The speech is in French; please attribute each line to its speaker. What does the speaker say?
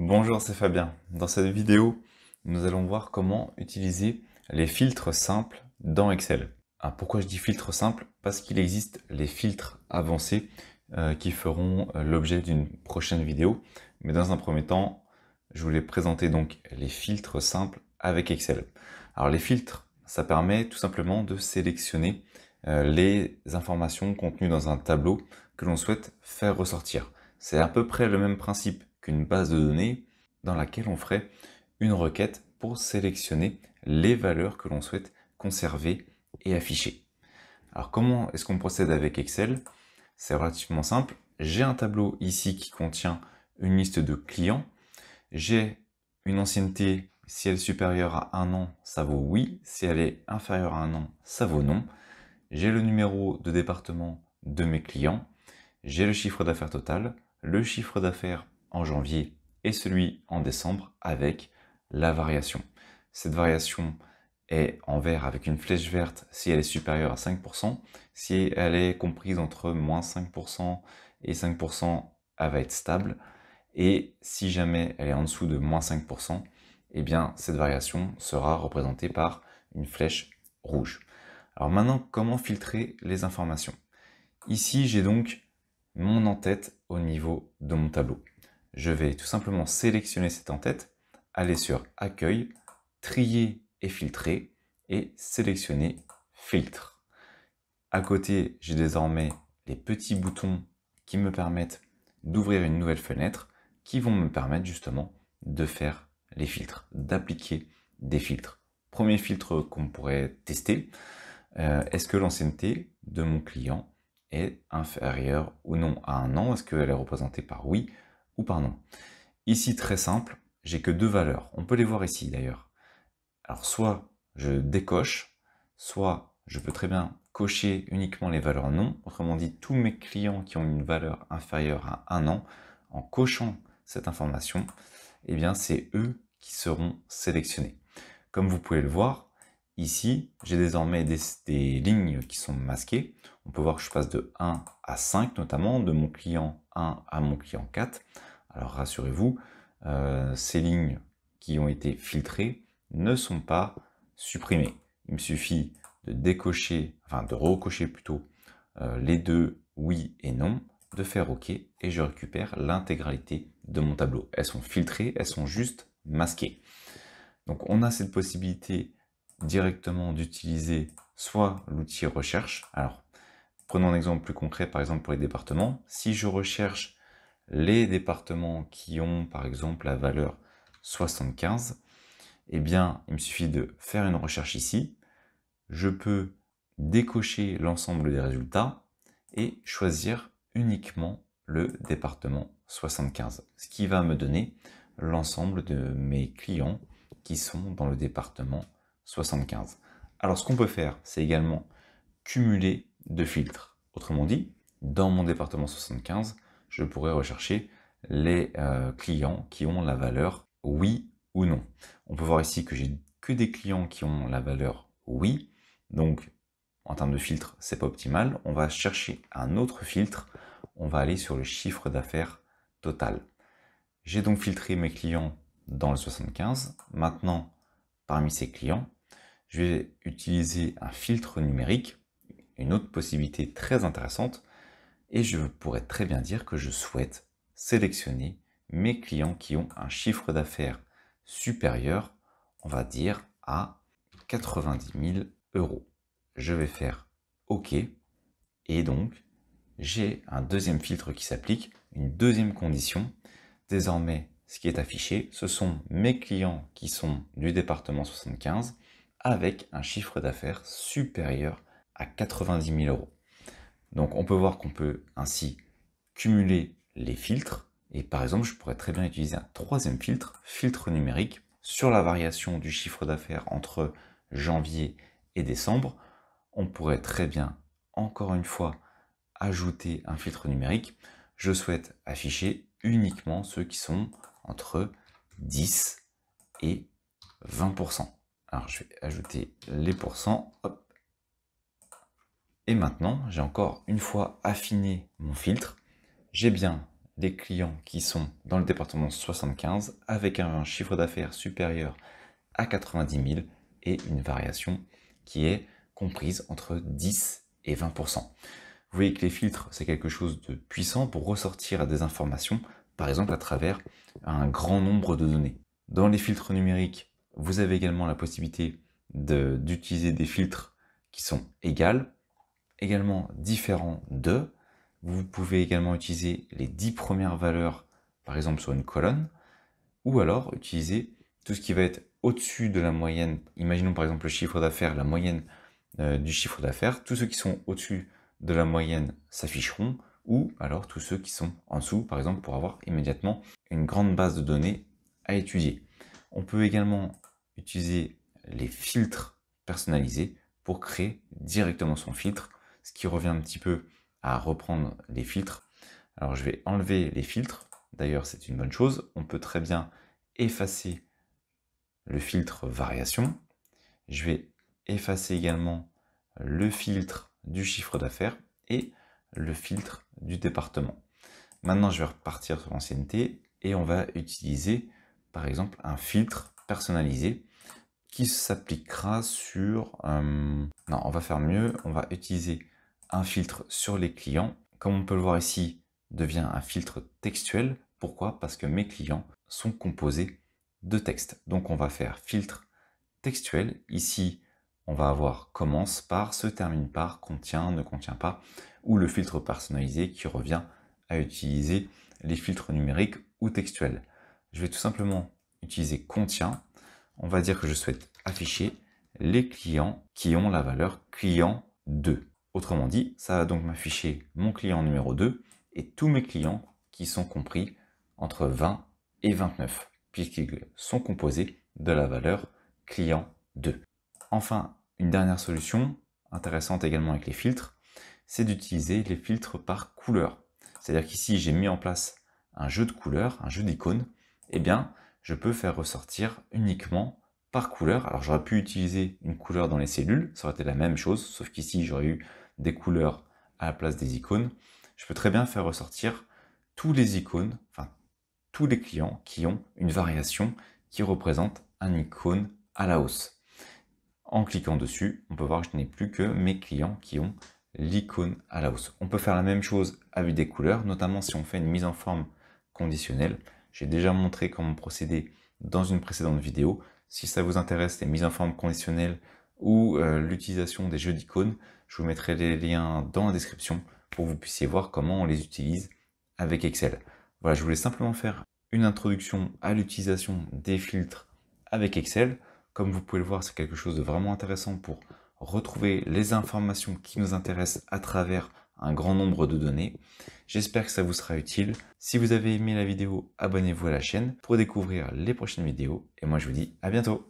Speaker 1: Bonjour, c'est Fabien. Dans cette vidéo, nous allons voir comment utiliser les filtres simples dans Excel. Ah, pourquoi je dis filtre simple Parce qu'il existe les filtres avancés euh, qui feront euh, l'objet d'une prochaine vidéo. Mais dans un premier temps, je voulais présenter donc les filtres simples avec Excel. Alors les filtres, ça permet tout simplement de sélectionner euh, les informations contenues dans un tableau que l'on souhaite faire ressortir. C'est à peu près le même principe base de données dans laquelle on ferait une requête pour sélectionner les valeurs que l'on souhaite conserver et afficher. Alors comment est-ce qu'on procède avec Excel C'est relativement simple. J'ai un tableau ici qui contient une liste de clients. J'ai une ancienneté, si elle est supérieure à un an, ça vaut oui. Si elle est inférieure à un an, ça vaut non. J'ai le numéro de département de mes clients. J'ai le chiffre d'affaires total, le chiffre d'affaires en janvier et celui en décembre avec la variation. Cette variation est en vert avec une flèche verte si elle est supérieure à 5%. Si elle est comprise entre moins 5% et 5%, elle va être stable. Et si jamais elle est en dessous de moins 5%, eh bien cette variation sera représentée par une flèche rouge. Alors maintenant, comment filtrer les informations Ici, j'ai donc mon en-tête au niveau de mon tableau je vais tout simplement sélectionner cette en-tête, aller sur Accueil, trier et filtrer, et sélectionner Filtre. À côté, j'ai désormais les petits boutons qui me permettent d'ouvrir une nouvelle fenêtre, qui vont me permettre justement de faire les filtres, d'appliquer des filtres. Premier filtre qu'on pourrait tester, euh, est-ce que l'ancienneté de mon client est inférieure ou non à un an Est-ce qu'elle est représentée par oui ou par nom. Ici, très simple, j'ai que deux valeurs. On peut les voir ici d'ailleurs. Alors soit je décoche, soit je peux très bien cocher uniquement les valeurs non. Autrement dit, tous mes clients qui ont une valeur inférieure à un an, en cochant cette information, eh bien c'est eux qui seront sélectionnés. Comme vous pouvez le voir, ici, j'ai désormais des, lignes qui sont masquées. On peut voir que je passe de 1 à 5 notamment, de mon client 1 à mon client 4. Alors rassurez-vous, euh, ces lignes qui ont été filtrées ne sont pas supprimées. Il me suffit de décocher, enfin de recocher plutôt euh, les deux oui et non, de faire OK et je récupère l'intégralité de mon tableau. Elles sont filtrées, elles sont juste masquées. Donc on a cette possibilité directement d'utiliser soit l'outil recherche. Alors prenons un exemple plus concret par exemple pour les départements. Si je recherche les départements qui ont par exemple la valeur 75, eh bien il me suffit de faire une recherche ici, je peux décocher l'ensemble des résultats et choisir uniquement le département 75, ce qui va me donner l'ensemble de mes clients qui sont dans le département 75. Alors ce qu'on peut faire, c'est également cumuler de filtres. Autrement dit, dans mon département 75, je pourrais rechercher les euh, clients qui ont la valeur oui ou non. On peut voir ici que j'ai que des clients qui ont la valeur oui, donc en termes de filtre, c'est pas optimal. On va chercher un autre filtre, on va aller sur le chiffre d'affaires total. J'ai donc filtré mes clients dans le 75. Maintenant, parmi ces clients, je vais utiliser un filtre numérique, une autre possibilité très intéressante, et je pourrais très bien dire que je souhaite sélectionner mes clients qui ont un chiffre d'affaires supérieur, on va dire, à 90 000 euros. Je vais faire OK. Et donc, j'ai un deuxième filtre qui s'applique, une deuxième condition. Désormais, ce qui est affiché, ce sont mes clients qui sont du département 75 avec un chiffre d'affaires supérieur à 90 000 euros. Donc on peut voir qu'on peut ainsi cumuler les filtres. Et par exemple, je pourrais très bien utiliser un troisième filtre, filtre numérique, sur la variation du chiffre d'affaires entre janvier et décembre. On pourrait très bien, encore une fois, ajouter un filtre numérique. Je souhaite afficher uniquement ceux qui sont entre 10 et 20%. Alors je vais ajouter les pourcents. Et maintenant, j'ai encore une fois affiné mon filtre. J'ai bien des clients qui sont dans le département 75 avec un chiffre d'affaires supérieur à 90 000 et une variation qui est comprise entre 10 et 20 Vous voyez que les filtres, c'est quelque chose de puissant pour ressortir des informations, par exemple à travers un grand nombre de données. Dans les filtres numériques, vous avez également la possibilité d'utiliser des filtres qui sont égales également différent de. Vous pouvez également utiliser les 10 premières valeurs, par exemple sur une colonne, ou alors utiliser tout ce qui va être au-dessus de la moyenne. Imaginons par exemple le chiffre d'affaires, la moyenne euh, du chiffre d'affaires. Tous ceux qui sont au-dessus de la moyenne s'afficheront, ou alors tous ceux qui sont en dessous, par exemple, pour avoir immédiatement une grande base de données à étudier. On peut également utiliser les filtres personnalisés pour créer directement son filtre ce qui revient un petit peu à reprendre les filtres. Alors je vais enlever les filtres, d'ailleurs c'est une bonne chose, on peut très bien effacer le filtre variation, je vais effacer également le filtre du chiffre d'affaires et le filtre du département. Maintenant je vais repartir sur l'ancienneté et on va utiliser par exemple un filtre personnalisé qui s'appliquera sur... Euh, non, on va faire mieux, on va utiliser un filtre sur les clients, comme on peut le voir ici, devient un filtre textuel. Pourquoi Parce que mes clients sont composés de texte. Donc on va faire filtre textuel. Ici, on va avoir commence par, se termine par, contient, ne contient pas, ou le filtre personnalisé qui revient à utiliser les filtres numériques ou textuels. Je vais tout simplement utiliser contient. On va dire que je souhaite afficher les clients qui ont la valeur client 2. Autrement dit, ça va donc m'afficher mon client numéro 2 et tous mes clients qui sont compris entre 20 et 29, puisqu'ils sont composés de la valeur client 2. Enfin, une dernière solution, intéressante également avec les filtres, c'est d'utiliser les filtres par couleur. C'est-à-dire qu'ici, j'ai mis en place un jeu de couleurs, un jeu d'icônes, eh bien, je peux faire ressortir uniquement par couleur. Alors, j'aurais pu utiliser une couleur dans les cellules, ça aurait été la même chose, sauf qu'ici, j'aurais eu des couleurs à la place des icônes, je peux très bien faire ressortir tous les icônes, enfin tous les clients qui ont une variation qui représente un icône à la hausse. En cliquant dessus, on peut voir que je n'ai plus que mes clients qui ont l'icône à la hausse. On peut faire la même chose avec des couleurs, notamment si on fait une mise en forme conditionnelle. J'ai déjà montré comment procéder dans une précédente vidéo. Si ça vous intéresse, les mises en forme conditionnelles ou euh, l'utilisation des jeux d'icônes, je vous mettrai les liens dans la description pour que vous puissiez voir comment on les utilise avec Excel. Voilà, je voulais simplement faire une introduction à l'utilisation des filtres avec Excel. Comme vous pouvez le voir, c'est quelque chose de vraiment intéressant pour retrouver les informations qui nous intéressent à travers un grand nombre de données. J'espère que ça vous sera utile. Si vous avez aimé la vidéo, abonnez-vous à la chaîne pour découvrir les prochaines vidéos. Et moi, je vous dis à bientôt